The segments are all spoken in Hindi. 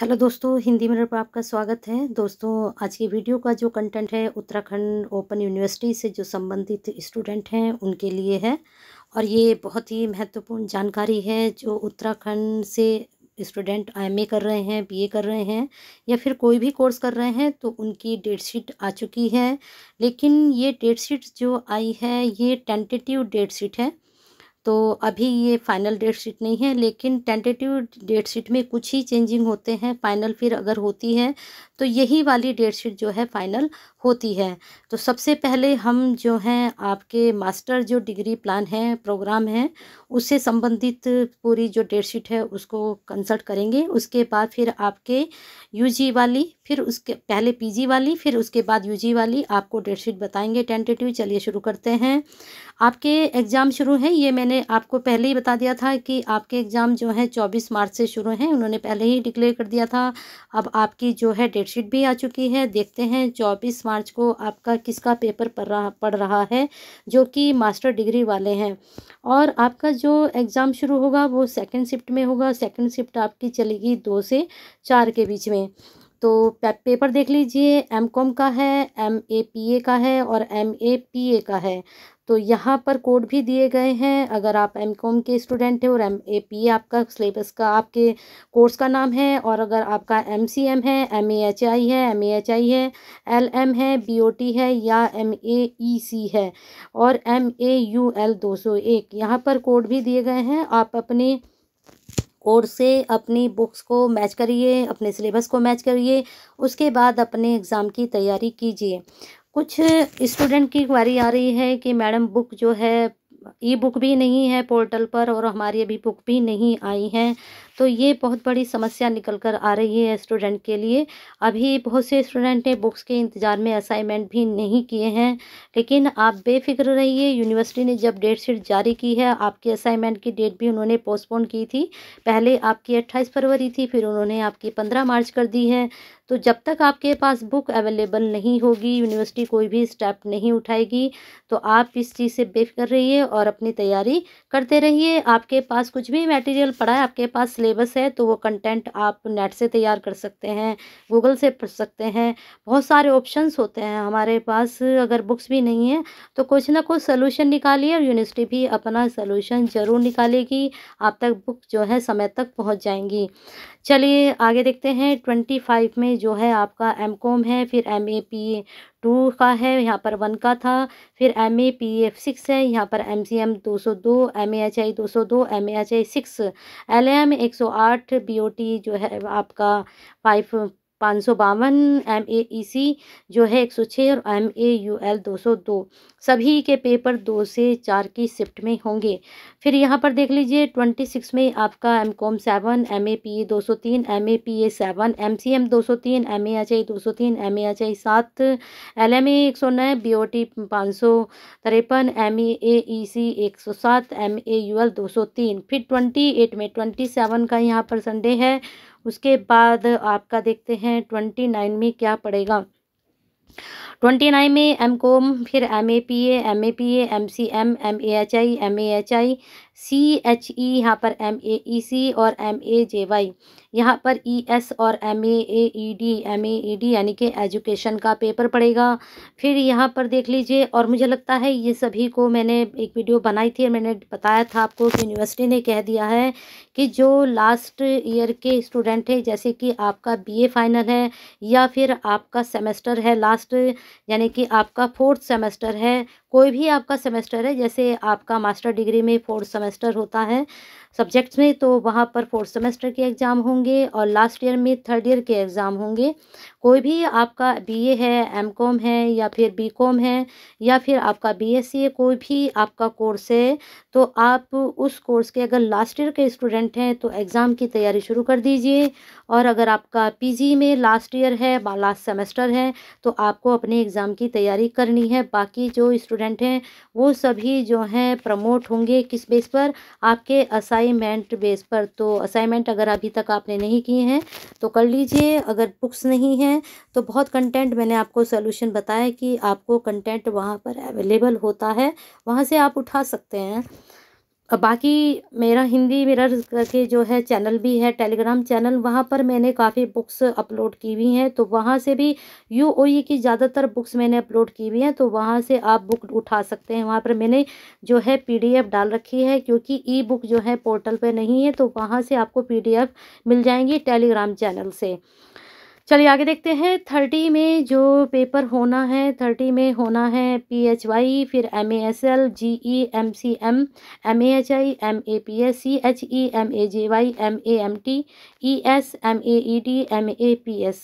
हेलो दोस्तों हिंदी मिरर पर आपका स्वागत है दोस्तों आज की वीडियो का जो कंटेंट है उत्तराखंड ओपन यूनिवर्सिटी से जो संबंधित स्टूडेंट हैं उनके लिए है और ये बहुत ही महत्वपूर्ण जानकारी है जो उत्तराखंड से स्टूडेंट एमए कर रहे हैं बीए कर रहे हैं या फिर कोई भी कोर्स कर रहे हैं तो उनकी डेट शीट आ चुकी है लेकिन ये डेट शीट जो आई है ये टेंटेटिव डेट शीट है तो अभी ये फाइनल डेट शीट नहीं है लेकिन टेंटेटिव डेट शीट में कुछ ही चेंजिंग होते हैं फाइनल फिर अगर होती है तो यही वाली डेट शीट जो है फ़ाइनल होती है तो सबसे पहले हम जो हैं आपके मास्टर जो डिग्री प्लान है प्रोग्राम है उससे संबंधित पूरी जो डेट शीट है उसको कंसल्ट करेंगे उसके बाद फिर आपके यूजी वाली फिर उसके पहले पीजी वाली फिर उसके बाद यूजी वाली आपको डेट शीट बताएंगे टेंटेटिव चलिए शुरू करते हैं आपके एग्ज़ाम शुरू हैं ये मैंने आपको पहले ही बता दिया था कि आपके एग्ज़ाम जो है चौबीस मार्च से शुरू हैं उन्होंने पहले ही डिक्लेयर कर दिया था अब आपकी जो है डेट डेटशीट भी आ चुकी है देखते हैं चौबीस मार्च को आपका किसका पेपर पड़ रहा पड़ रहा है जो कि मास्टर डिग्री वाले हैं और आपका जो एग्ज़ाम शुरू होगा वो सेकंड शिफ्ट में होगा सेकंड शिफ्ट आपकी चलेगी दो से चार के बीच में तो पेपर देख लीजिए एम कॉम का है एम ए पी ए का है और एम ए पी ए का है तो यहाँ पर कोड भी दिए गए हैं अगर आप एम कॉम के स्टूडेंट हैं और एम ए पी आपका सिलेबस का आपके कोर्स का नाम है और अगर आपका एम सी एम है एम ए एच आई है एम ए एच आई है एल एम है बी ओ टी है या एम ए ई सी है और एम ए यू एल दो सौ एक यहाँ पर कोड भी दिए गए हैं आप अपने कोर्स से अपनी बुक्स को मैच करिए अपने सिलेबस को मैच करिए उसके बाद अपने एग्ज़ाम की तैयारी कीजिए कुछ स्टूडेंट की क्वारी आ रही है कि मैडम बुक जो है ई बुक भी नहीं है पोर्टल पर और हमारी अभी बुक भी नहीं आई हैं तो ये बहुत बड़ी समस्या निकल कर आ रही है स्टूडेंट के लिए अभी बहुत से स्टूडेंट ने बुक्स के इंतज़ार में असाइनमेंट भी नहीं किए हैं लेकिन आप बेफिक्र रहिए यूनिवर्सिटी ने जब डेट शीट जारी की है आपकी असाइनमेंट की डेट भी उन्होंने पोस्टपोन की थी पहले आपकी अट्ठाईस फरवरी थी फिर उन्होंने आपकी पंद्रह मार्च कर दी है तो जब तक आपके पास बुक अवेलेबल नहीं होगी यूनिवर्सिटी कोई भी स्टेप नहीं उठाएगी तो आप इस चीज़ से बेफिक्र रहिए और अपनी तैयारी करते रहिए आपके पास कुछ भी मटेरियल पड़ा है आपके पास सिलेबस है तो वो कंटेंट आप नेट से तैयार कर सकते हैं गूगल से पढ़ सकते हैं बहुत सारे ऑप्शंस होते हैं हमारे पास अगर बुक्स भी नहीं है तो कुछ ना कुछ सोल्यूशन निकालिए और यूनिवर्सिटी भी अपना सोल्यूशन ज़रूर निकालेगी आप तक बुक जो है समय तक पहुँच जाएंगी चलिए आगे देखते हैं ट्वेंटी फाइव में जो है आपका एम कॉम है फिर एम ए पी टू का है यहाँ पर वन का था फिर M A P F six है यहाँ पर एम सी एम दो सौ दो एम ए एच आई दो सौ दो M A H I six L M एक सौ आठ बी ओ टी जो है आपका फाइव पाँच सौ बावन एम ए सी जो है एक सौ छः और एम ए यू एल दो सौ दो सभी के पेपर दो से चार की शिफ्ट में होंगे फिर यहाँ पर देख लीजिए ट्वेंटी सिक्स में आपका M com seven M A P A दो सौ तीन M A P A seven M C M दो सौ तीन एम ए एच आई दो सौ तीन एम ए एच आई सात एल एम ए एक सौ नौ बी ओ टी पाँच सौ तिरपन एम ए ई सी एक सौ सात एम ए यू एल दो सौ तीन फिर ट्वेंटी एट में ट्वेंटी सेवन का यहाँ पर संडे है उसके बाद आपका देखते हैं ट्वेंटी नाइन में क्या पड़ेगा ट्वेंटी नाइन में एम कॉम फिर M A P M A P M C M M A H I M A H I C H E यहाँ पर एम ए ई सी और एम ए जे वाई यहाँ पर ई e एस और M A A E D M A E D यानी कि एजुकेशन का पेपर पड़ेगा फिर यहाँ पर देख लीजिए और मुझे लगता है ये सभी को मैंने एक वीडियो बनाई थी और मैंने बताया था आपको कि यूनिवर्सिटी ने कह दिया है कि जो लास्ट ईयर के स्टूडेंट हैं जैसे कि आपका बीए फाइनल है या फिर आपका सेमेस्टर है लास्ट यानी कि आपका फोर्थ सेमेस्टर है कोई भी आपका सेमेस्टर है जैसे आपका मास्टर डिग्री में फोर्थ सेमेस्टर होता है सब्जेक्ट्स में तो वहाँ पर फोर्थ सेमेस्टर के एग्ज़ाम होंगे और लास्ट ईयर में थर्ड ईयर के एग्ज़ाम होंगे कोई भी आपका बीए है एमकॉम है या फिर बीकॉम है या फिर आपका बीएससी है कोई भी आपका कोर्स है तो आप उस कोर्स के अगर लास्ट ईयर के स्टूडेंट हैं तो एग्ज़ाम की तैयारी शुरू कर दीजिए और अगर आपका पी में लास्ट ईयर है लास्ट सेमेस्टर है तो आपको अपने एग्ज़ाम की तैयारी करनी है बाकी जो स्टूडेंट हैं वो सभी जो हैं प्रमोट होंगे किस बेस पर आपके असाइनमेंट बेस पर तो असाइनमेंट अगर अभी तक आपने नहीं किए हैं तो कर लीजिए अगर बुक्स नहीं हैं तो बहुत कंटेंट मैंने आपको सोल्यूशन बताया कि आपको कंटेंट वहाँ पर अवेलेबल होता है वहाँ से आप उठा सकते हैं बाकी मेरा हिंदी मिरर करके जो है चैनल भी है टेलीग्राम चैनल वहाँ पर मैंने काफ़ी बुक्स अपलोड की हुई हैं तो वहाँ से भी यू ओ ये की ज़्यादातर बुक्स मैंने अपलोड की हुई हैं तो वहाँ से आप बुक उठा सकते हैं वहाँ पर मैंने जो है पीडीएफ डाल रखी है क्योंकि ई बुक जो है पोर्टल पर नहीं है तो वहाँ से आपको पी मिल जाएंगी टेलीग्राम चैनल से चलिए आगे देखते हैं थर्टी में जो पेपर होना है थर्टी में होना है पी एच वाई फिर M A S L G E M C M M A H I M A P S C H E M A J Y M A M T E S M A E T M A P S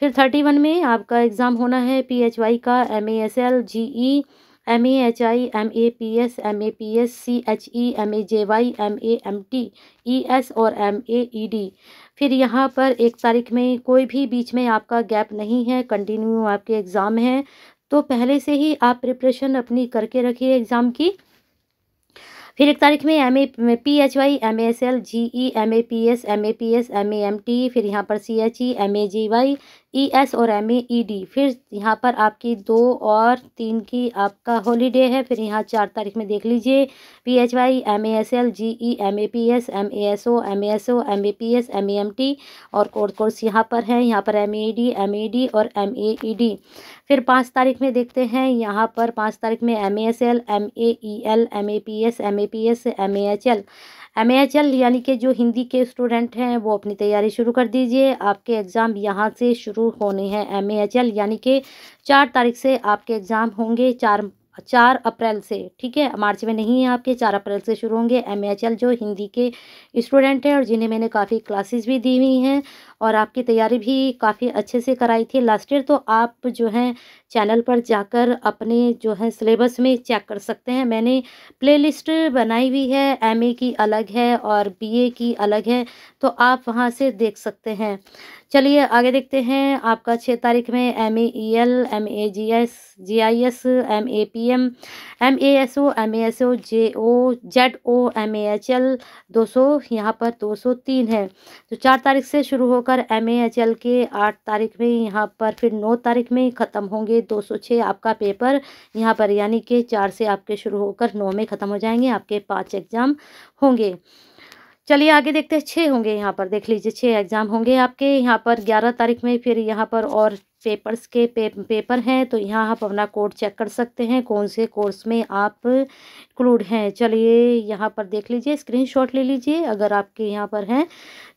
फिर थर्टी वन में आपका एग्ज़ाम होना है पी एच वाई का M A S L G E M A H I M A P S M A P S C H E M A J Y M A M T E S और एम ए ई डी फिर यहाँ पर एक तारीख में कोई भी बीच में आपका गैप नहीं है कंटिन्यू आपके एग्ज़ाम हैं तो पहले से ही आप प्रिपरेशन अपनी करके रखिए एग्ज़ाम की फिर एक तारीख में M A P H Y M A S L G E M A P S M A P S M A M T फिर यहाँ पर C H E M A G Y E S और एम ई ई डी फिर यहाँ पर आपकी दो और तीन की आपका हॉलीडे है फिर यहाँ चार तारीख में देख लीजिए P H Y M A S L G E M A P S M A S O M A S O M A P S M E M T और कोर्स कोर्स यहाँ पर है यहाँ पर M E D M E D और एम ए ई डी फिर पाँच तारीख में देखते हैं यहाँ पर पाँच तारीख में M A S L M A E L M A P S M A P S M A H L M यानी कि जो हिंदी के स्टूडेंट हैं वो अपनी तैयारी शुरू कर दीजिए आपके एग्ज़ाम यहाँ से शुरू होने हैं एम यानी कि चार तारीख से आपके एग्ज़ाम होंगे चार चार अप्रैल से ठीक है मार्च में नहीं है आपके चार अप्रैल से शुरू होंगे एम जो हिंदी के स्टूडेंट हैं और जिन्हें मैंने काफ़ी क्लासेस भी दी हुई हैं और आपकी तैयारी भी काफ़ी अच्छे से कराई थी लास्ट ईयर तो आप जो है चैनल पर जाकर अपने जो है सिलेबस में चेक कर सकते हैं मैंने प्लेलिस्ट बनाई हुई है एमए की अलग है और बीए की अलग है तो आप वहाँ से देख सकते हैं चलिए आगे देखते हैं आपका छः तारीख में M A E L M A G S G I S M A P M M A S O M A S O J O Z O M A H L दो सौ यहाँ पर दो सौ तीन है तो चार तारीख से शुरू होकर होकर एम के आठ तारीख में यहाँ पर फिर नौ तारीख में ख़त्म होंगे दो सौ छः आपका पेपर यहाँ पर यानी कि चार से आपके शुरू होकर नौ में ख़त्म हो जाएंगे आपके पाँच एग्ज़ाम होंगे चलिए आगे देखते हैं छः होंगे यहाँ पर देख लीजिए छः एग्ज़ाम होंगे आपके यहाँ पर ग्यारह तारीख में फिर यहाँ पर और पेपर्स के पे, पेपर हैं तो यहाँ आप अपना कोड चेक कर सकते हैं कौन से कोर्स में आप इंक्लूड हैं चलिए यहाँ पर देख लीजिए स्क्रीनशॉट ले लीजिए अगर आपके यहाँ पर हैं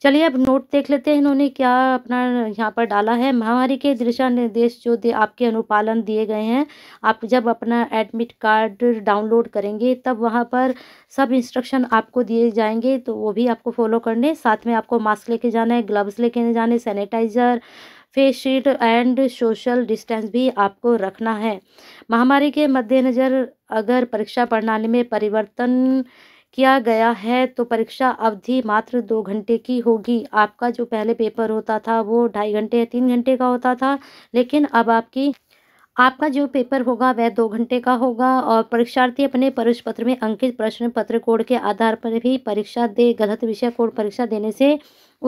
चलिए अब नोट देख लेते हैं इन्होंने क्या अपना यहाँ पर डाला है महामारी के दिशा निर्देश जो दे आपके अनुपालन दिए गए हैं आप जब अपना एडमिट कार्ड डाउनलोड करेंगे तब वहाँ पर सब इंस्ट्रक्शन आपको दिए जाएंगे तो वो भी आपको फॉलो करने साथ में आपको मास्क लेके जाना है ग्लव्स लेके जाने sanitiser face shield and social distance भी आपको रखना है महामारी के मद्देनज़र अगर परीक्षा प्रणाली में परिवर्तन किया गया है तो परीक्षा अवधि मात्र दो घंटे की होगी आपका जो पहले पेपर होता था वो ढाई घंटे या तीन घंटे का होता था लेकिन अब आपकी आपका जो पेपर होगा वह दो घंटे का होगा और परीक्षार्थी अपने परीक्षा पत्र में अंकित प्रश्न पत्र कोड के आधार पर भी परीक्षा दे गलत विषय कोड परीक्षा देने से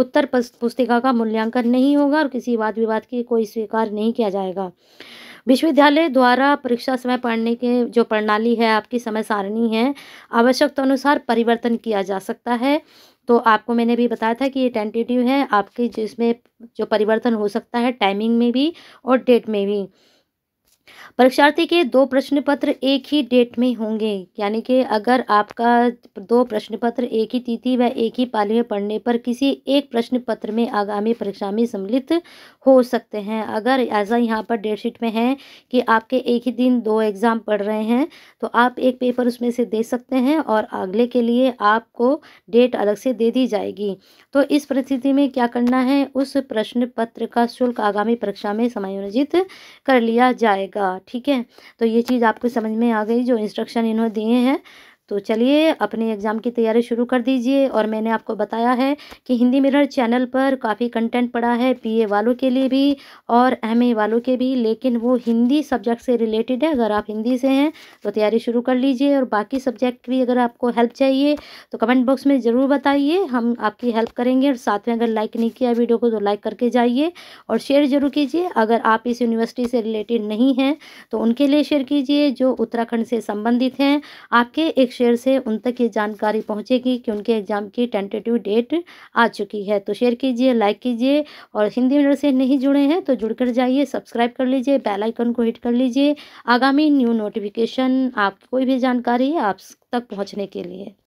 उत्तर पुस्तिका का मूल्यांकन नहीं होगा और किसी वाद विवाद की कोई स्वीकार नहीं किया जाएगा विश्वविद्यालय द्वारा परीक्षा समय पढ़ने के जो प्रणाली है आपकी समय सारणी है आवश्यकता अनुसार परिवर्तन किया जा सकता है तो आपको मैंने भी बताया था कि ये टेंटेटिव है आपके जिसमें जो परिवर्तन हो सकता है टाइमिंग में भी और डेट में भी परीक्षार्थी के दो प्रश्न पत्र एक ही डेट में होंगे यानी कि अगर आपका दो प्रश्न पत्र एक ही तिथि व एक ही पाली में पढ़ने पर किसी एक प्रश्न पत्र में आगामी परीक्षा में सम्मिलित हो सकते हैं अगर ऐसा यहाँ पर डेट शीट में है कि आपके एक ही दिन दो एग्ज़ाम पढ़ रहे हैं तो आप एक पेपर उसमें से दे सकते हैं और अगले के लिए आपको डेट अलग से दे दी जाएगी तो इस परिस्थिति में क्या करना है उस प्रश्न पत्र का शुल्क आगामी परीक्षा में समायोजित कर लिया जाएगा का ठीक है तो ये चीज़ आपको समझ में आ गई जो इंस्ट्रक्शन इन्होंने दिए हैं तो चलिए अपने एग्ज़ाम की तैयारी शुरू कर दीजिए और मैंने आपको बताया है कि हिंदी मिरर चैनल पर काफ़ी कंटेंट पड़ा है पीए वालों के लिए भी और एम वालों के भी लेकिन वो हिंदी सब्जेक्ट से रिलेटेड है अगर आप हिंदी से हैं तो तैयारी शुरू कर लीजिए और बाकी सब्जेक्ट भी अगर आपको हेल्प चाहिए तो कमेंट बॉक्स में ज़रूर बताइए हम आपकी हेल्प करेंगे और साथ में अगर लाइक नहीं किया वीडियो को तो लाइक करके जाइए और शेयर ज़रूर कीजिए अगर आप इस यूनिवर्सिटी से रिलेटेड नहीं हैं तो उनके लिए शेयर कीजिए जो उत्तराखंड से संबंधित हैं आपके एक शेयर से उन तक ये जानकारी पहुंचेगी कि उनके एग्ज़ाम की टेंटेटिव डेट आ चुकी है तो शेयर कीजिए लाइक कीजिए और हिंदी मीडियम से नहीं जुड़े हैं तो जुड़कर जाइए सब्सक्राइब कर लीजिए बेल आइकन को हिट कर लीजिए आगामी न्यू नोटिफिकेशन आप कोई भी जानकारी आप तक पहुँचने के लिए